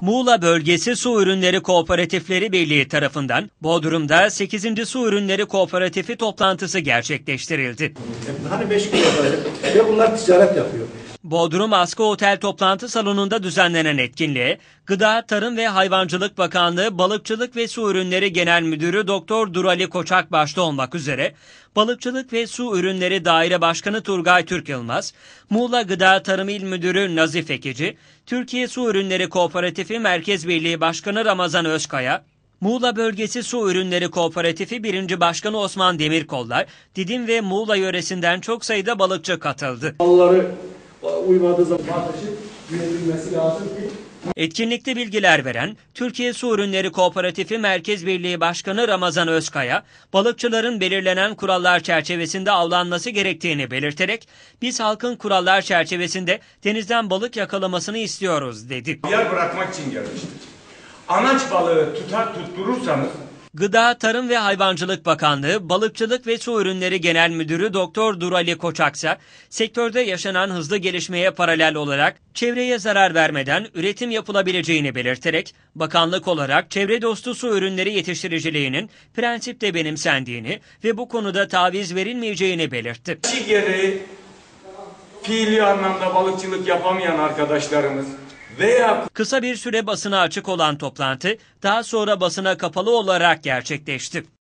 Muğla Bölgesi Su Ürünleri Kooperatifleri Birliği tarafından Bodrum'da 8. Su Ürünleri Kooperatifi toplantısı gerçekleştirildi. Hani 5 kilo yapayım ve bunlar ticaret yapıyor. Bodrum Asko Otel toplantı salonunda düzenlenen etkinliğe Gıda, Tarım ve Hayvancılık Bakanlığı Balıkçılık ve Su Ürünleri Genel Müdürü Doktor Durali Koçak başta olmak üzere Balıkçılık ve Su Ürünleri Daire Başkanı Turgay Türk Yılmaz, Muğla Gıda Tarım İl Müdürü Nazif Ekici, Türkiye Su Ürünleri Kooperatifi Merkez Birliği Başkanı Ramazan Özkaya, Muğla Bölgesi Su Ürünleri Kooperatifi 1. Başkanı Osman Demirkollar, Didim ve Muğla yöresinden çok sayıda balıkçı katıldı. Onları uymadığı zaman ateşi yönetilmesi lazım ki Etkinlikte bilgiler veren Türkiye Su Ürünleri Kooperatifi Merkez Birliği Başkanı Ramazan Özkaya, balıkçıların belirlenen kurallar çerçevesinde avlanması gerektiğini belirterek, biz halkın kurallar çerçevesinde denizden balık yakalamasını istiyoruz dedi. Yer bırakmak için gelmiştir. Anaç balığı tutar tutturursanız Gıda, Tarım ve Hayvancılık Bakanlığı, Balıkçılık ve Su Ürünleri Genel Müdürü Doktor Durali Koçaksa, sektörde yaşanan hızlı gelişmeye paralel olarak çevreye zarar vermeden üretim yapılabileceğini belirterek, bakanlık olarak çevre dostu su ürünleri yetiştiriciliğinin prensipte benimsendiğini ve bu konuda taviz verilmeyeceğini belirtti. İşi gereği fiili anlamda balıkçılık yapamayan arkadaşlarımız, veya Kısa bir süre basına açık olan toplantı daha sonra basına kapalı olarak gerçekleşti.